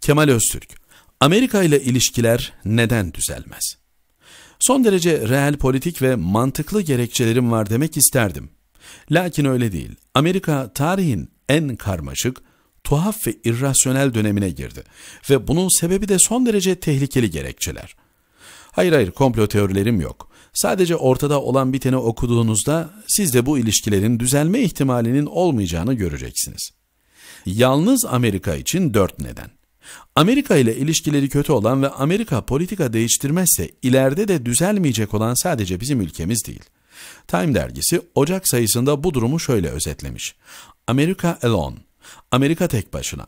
Kemal Öztürk, Amerika ile ilişkiler neden düzelmez? Son derece reel politik ve mantıklı gerekçelerim var demek isterdim. Lakin öyle değil. Amerika tarihin en karmaşık, tuhaf ve irrasyonel dönemine girdi ve bunun sebebi de son derece tehlikeli gerekçeler. Hayır hayır komplo teorilerim yok. Sadece ortada olan biteni okuduğunuzda siz de bu ilişkilerin düzelme ihtimalinin olmayacağını göreceksiniz. Yalnız Amerika için dört neden. Amerika ile ilişkileri kötü olan ve Amerika politika değiştirmezse ileride de düzelmeyecek olan sadece bizim ülkemiz değil. Time dergisi Ocak sayısında bu durumu şöyle özetlemiş. Amerika alone, Amerika tek başına.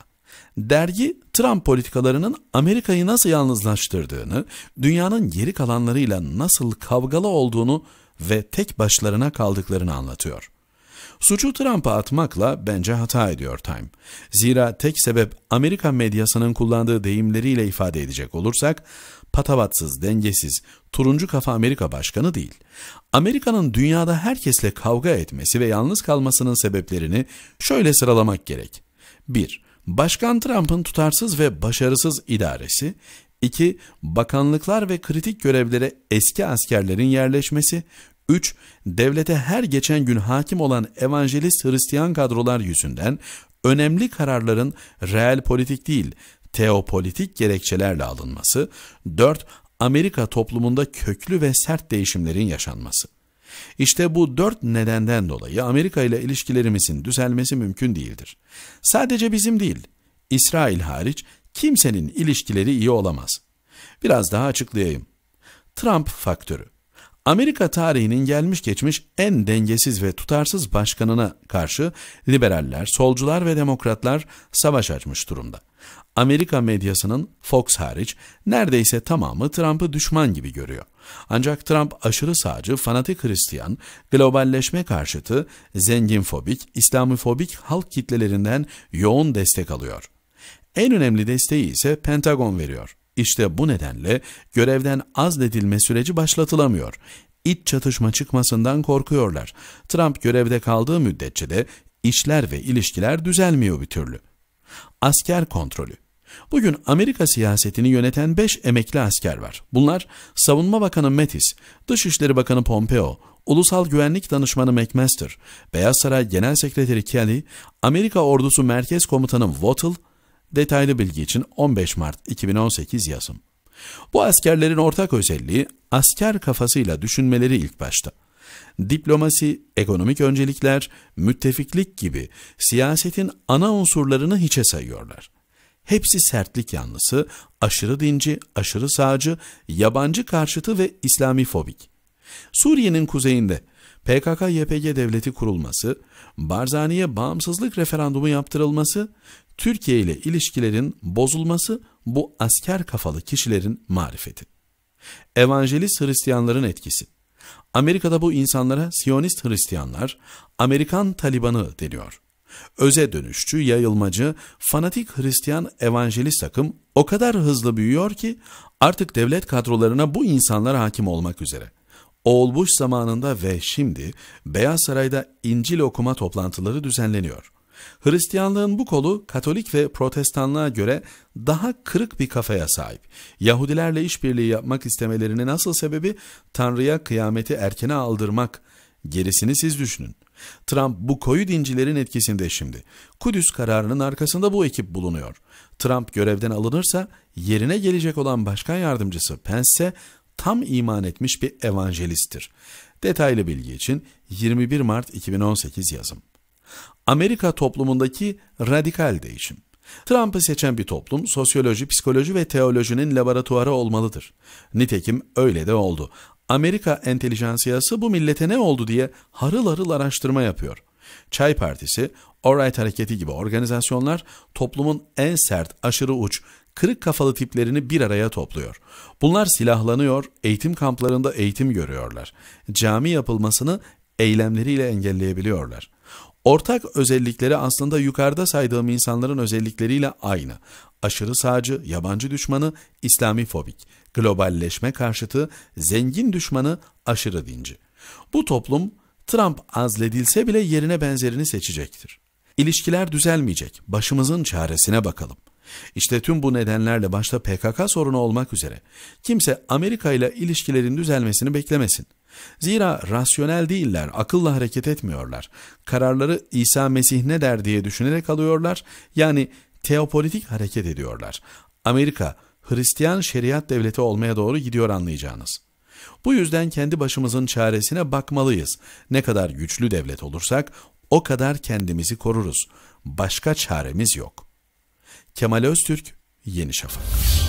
Dergi Trump politikalarının Amerika'yı nasıl yalnızlaştırdığını, dünyanın geri kalanlarıyla nasıl kavgalı olduğunu ve tek başlarına kaldıklarını anlatıyor. Suçu Trump'a atmakla bence hata ediyor Time. Zira tek sebep Amerika medyasının kullandığı deyimleriyle ifade edecek olursak, patavatsız, dengesiz, turuncu kafa Amerika başkanı değil. Amerika'nın dünyada herkesle kavga etmesi ve yalnız kalmasının sebeplerini şöyle sıralamak gerek. 1. Başkan Trump'ın tutarsız ve başarısız idaresi, 2. Bakanlıklar ve kritik görevlere eski askerlerin yerleşmesi, 3. Devlete her geçen gün hakim olan evangelist Hristiyan kadrolar yüzünden önemli kararların reel politik değil, teopolitik gerekçelerle alınması. 4. Amerika toplumunda köklü ve sert değişimlerin yaşanması. İşte bu dört nedenden dolayı Amerika ile ilişkilerimizin düzelmesi mümkün değildir. Sadece bizim değil, İsrail hariç kimsenin ilişkileri iyi olamaz. Biraz daha açıklayayım. Trump faktörü Amerika tarihinin gelmiş geçmiş en dengesiz ve tutarsız başkanına karşı liberaller, solcular ve demokratlar savaş açmış durumda. Amerika medyasının Fox hariç neredeyse tamamı Trump'ı düşman gibi görüyor. Ancak Trump aşırı sağcı, fanatik Hristiyan, globalleşme karşıtı, zenginfobik, İslamofobik halk kitlelerinden yoğun destek alıyor. En önemli desteği ise Pentagon veriyor. İşte bu nedenle görevden azledilme süreci başlatılamıyor. İç çatışma çıkmasından korkuyorlar. Trump görevde kaldığı müddetçe de işler ve ilişkiler düzelmiyor bir türlü. Asker kontrolü Bugün Amerika siyasetini yöneten 5 emekli asker var. Bunlar Savunma Bakanı Mattis, Dışişleri Bakanı Pompeo, Ulusal Güvenlik Danışmanı McMaster, Beyaz Saray Genel Sekreteri Kelly, Amerika Ordusu Merkez Komutanı Wattle Detaylı bilgi için 15 Mart 2018 yazım. Bu askerlerin ortak özelliği asker kafasıyla düşünmeleri ilk başta. Diplomasi, ekonomik öncelikler, müttefiklik gibi siyasetin ana unsurlarını hiçe sayıyorlar. Hepsi sertlik yanlısı, aşırı dinci, aşırı sağcı, yabancı karşıtı ve İslamifobik. Suriye'nin kuzeyinde PKK-YPG devleti kurulması, Barzani'ye bağımsızlık referandumu yaptırılması, Türkiye ile ilişkilerin bozulması bu asker kafalı kişilerin marifeti. Evangelist Hristiyanların etkisi. Amerika'da bu insanlara Siyonist Hristiyanlar, Amerikan Talibanı deniyor. Öze dönüşçü, yayılmacı, fanatik Hristiyan evangelist takım o kadar hızlı büyüyor ki artık devlet kadrolarına bu insanlar hakim olmak üzere. Oğul zamanında ve şimdi Beyaz Saray'da İncil okuma toplantıları düzenleniyor. Hristiyanlığın bu kolu Katolik ve Protestanlığa göre daha kırık bir kafaya sahip. Yahudilerle işbirliği yapmak istemelerinin asıl sebebi Tanrı'ya kıyameti erkene aldırmak. Gerisini siz düşünün. Trump bu koyu dincilerin etkisinde şimdi. Kudüs kararının arkasında bu ekip bulunuyor. Trump görevden alınırsa yerine gelecek olan başkan yardımcısı Pence tam iman etmiş bir evangelisttir. Detaylı bilgi için 21 Mart 2018 yazım. Amerika toplumundaki radikal değişim. Trump'ı seçen bir toplum sosyoloji, psikoloji ve teolojinin laboratuvarı olmalıdır. Nitekim öyle de oldu. Amerika entelijansiyası bu millete ne oldu diye harıl harıl araştırma yapıyor. Çay Partisi, Alright Hareketi gibi organizasyonlar toplumun en sert, aşırı uç, kırık kafalı tiplerini bir araya topluyor. Bunlar silahlanıyor, eğitim kamplarında eğitim görüyorlar. Cami yapılmasını eylemleriyle engelleyebiliyorlar. Ortak özellikleri aslında yukarıda saydığım insanların özellikleriyle aynı. Aşırı sağcı, yabancı düşmanı, İslamifobik, globalleşme karşıtı, zengin düşmanı, aşırı dinci. Bu toplum Trump azledilse bile yerine benzerini seçecektir. İlişkiler düzelmeyecek, başımızın çaresine bakalım.'' İşte tüm bu nedenlerle başta PKK sorunu olmak üzere kimse Amerika ile ilişkilerin düzelmesini beklemesin. Zira rasyonel değiller, akılla hareket etmiyorlar. Kararları İsa Mesih ne der diye düşünerek alıyorlar, yani teopolitik hareket ediyorlar. Amerika, Hristiyan şeriat devleti olmaya doğru gidiyor anlayacağınız. Bu yüzden kendi başımızın çaresine bakmalıyız. Ne kadar güçlü devlet olursak o kadar kendimizi koruruz. Başka çaremiz yok.'' Kemal Öztürk, Yeni Şafak.